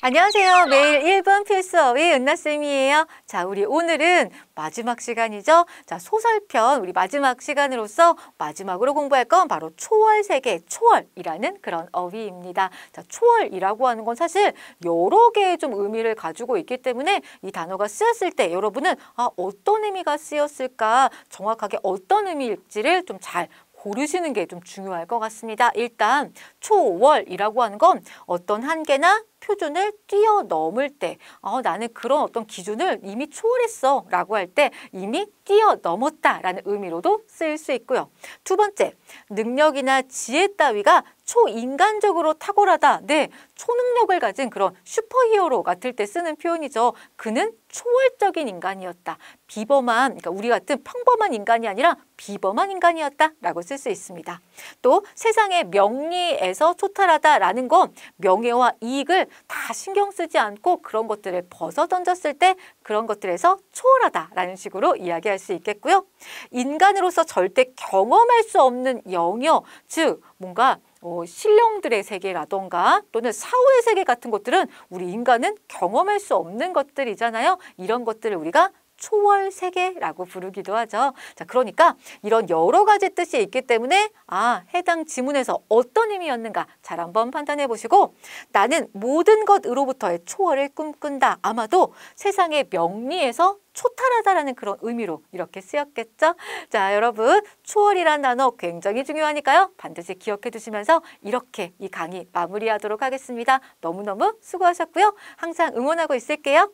안녕하세요. 매일 1번필수어휘 은나쌤이에요. 자, 우리 오늘은 마지막 시간이죠. 자, 소설편 우리 마지막 시간으로서 마지막으로 공부할 건 바로 초월세계, 초월이라는 그런 어휘입니다. 자, 초월이라고 하는 건 사실 여러 개의 좀 의미를 가지고 있기 때문에 이 단어가 쓰였을 때 여러분은 아, 어떤 의미가 쓰였을까 정확하게 어떤 의미일지를 좀 잘 고르시는 게 좀 중요할 것 같습니다. 일단 초월이라고 하는 건 어떤 한계나 표준을 뛰어넘을 때 어, 나는 그런 어떤 기준을 이미 초월했어 라고 할 때 이미 뛰어넘었다 라는 의미로도 쓰일 수 있고요. 두 번째, 능력이나 지혜 따위가 초인간적으로 탁월하다. 네, 초능력을 가진 그런 슈퍼히어로 같을 때 쓰는 표현이죠. 그는 초월적인 인간이었다. 비범한, 그러니까 우리 같은 평범한 인간이 아니라 비범한 인간이었다. 라고 쓸 수 있습니다. 또 세상의 명리에서 초탈하다 라는 건 명예와 이익을 다 신경 쓰지 않고 그런 것들을 벗어 던졌을 때 그런 것들에서 초월하다라는 식으로 이야기할 수 있겠고요. 인간으로서 절대 경험할 수 없는 영역, 즉 뭔가 어, 신령들의 세계라던가 또는 사후의 세계 같은 것들은 우리 인간은 경험할 수 없는 것들이잖아요. 이런 것들을 우리가 초월 세계라고 부르기도 하죠. 자, 그러니까 이런 여러 가지 뜻이 있기 때문에 아, 해당 지문에서 어떤 의미였는가 잘 한번 판단해 보시고 나는 모든 것으로부터의 초월을 꿈꾼다. 아마도 세상의 명리에서 초탈하다라는 그런 의미로 이렇게 쓰였겠죠? 자, 여러분 초월이란 단어 굉장히 중요하니까요. 반드시 기억해 두시면서 이렇게 이 강의 마무리하도록 하겠습니다. 너무너무 수고하셨고요. 항상 응원하고 있을게요.